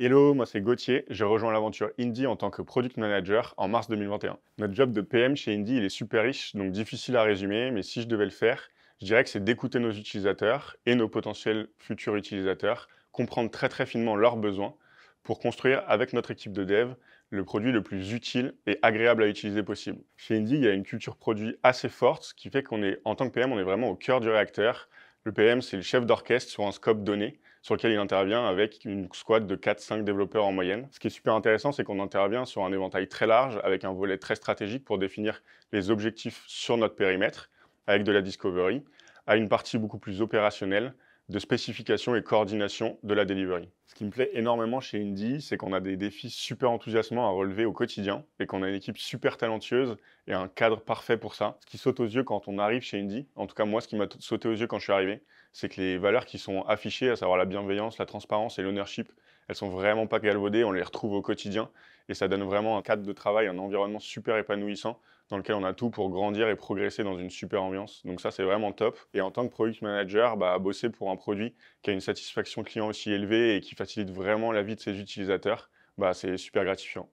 Hello, moi c'est Gauthier, j'ai rejoint l'aventure Indie en tant que product manager en mars 2021. Notre job de PM chez Indie, il est super riche, donc difficile à résumer, mais si je devais le faire, je dirais que c'est d'écouter nos utilisateurs et nos potentiels futurs utilisateurs, comprendre très très finement leurs besoins pour construire avec notre équipe de dev le produit le plus utile et agréable à utiliser possible. Chez Indie, il y a une culture produit assez forte, ce qui fait qu'on est, en tant que PM, on est vraiment au cœur du réacteur, le PM, c'est le chef d'orchestre sur un scope donné sur lequel il intervient avec une squad de 4-5 développeurs en moyenne. Ce qui est super intéressant, c'est qu'on intervient sur un éventail très large avec un volet très stratégique pour définir les objectifs sur notre périmètre avec de la discovery, à une partie beaucoup plus opérationnelle de spécification et coordination de la delivery. Ce qui me plaît énormément chez Indy, c'est qu'on a des défis super enthousiasmants à relever au quotidien et qu'on a une équipe super talentueuse et un cadre parfait pour ça. Ce qui saute aux yeux quand on arrive chez Indie, en tout cas moi ce qui m'a sauté aux yeux quand je suis arrivé, c'est que les valeurs qui sont affichées, à savoir la bienveillance, la transparence et l'ownership, elles sont vraiment pas galvaudées, on les retrouve au quotidien et ça donne vraiment un cadre de travail, un environnement super épanouissant dans lequel on a tout pour grandir et progresser dans une super ambiance. Donc ça, c'est vraiment top. Et en tant que product manager, bah, bosser pour un produit qui a une satisfaction client aussi élevée et qui facilite vraiment la vie de ses utilisateurs, bah, c'est super gratifiant.